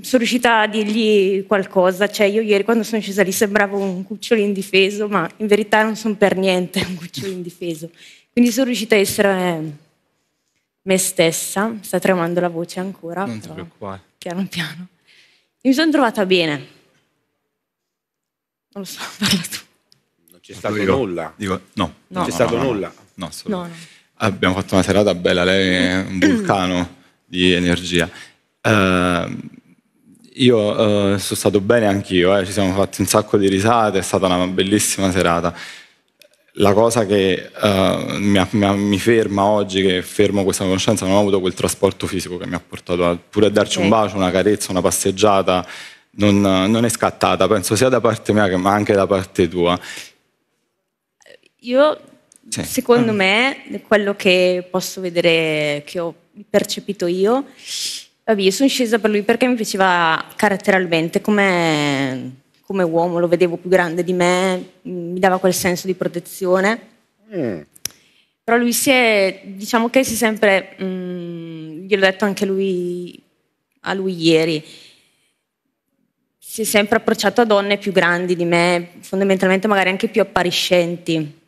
sono riuscita a dirgli qualcosa, cioè io ieri quando sono scesa lì sembravo un cucciolo indifeso, ma in verità non sono per niente un cucciolo indifeso. Quindi sono riuscita a essere eh, me stessa, sta tremando la voce ancora, non però, piano piano. E mi sono trovata bene. Non lo so, parla tu. Non c'è stato Dico, nulla. Dico, no. Non no, c'è no, stato no, nulla. No, no, Abbiamo fatto una serata bella, lei è un vulcano di energia. Uh, io eh, sono stato bene anch'io, eh, ci siamo fatti un sacco di risate, è stata una bellissima serata. La cosa che eh, mi, mi, ferma oggi, che fermo questa conoscenza, non ho avuto quel trasporto fisico che mi ha portato a, pure a darci okay. un bacio, una carezza, una passeggiata, non, non, è scattata, penso sia da parte mia che, ma anche da parte tua. Io, sì. secondo mm. me, quello che posso vedere, che ho percepito io, Vabbè, sono scesa per lui perché mi piaceva caratterialmente come, come, uomo, lo vedevo più grande di me, mi dava quel senso di protezione. Mm. Però lui si è, diciamo che si è sempre, mh, mm, gliel'ho detto anche lui, a lui ieri, si è sempre approcciato a donne più grandi di me, fondamentalmente magari anche più appariscenti.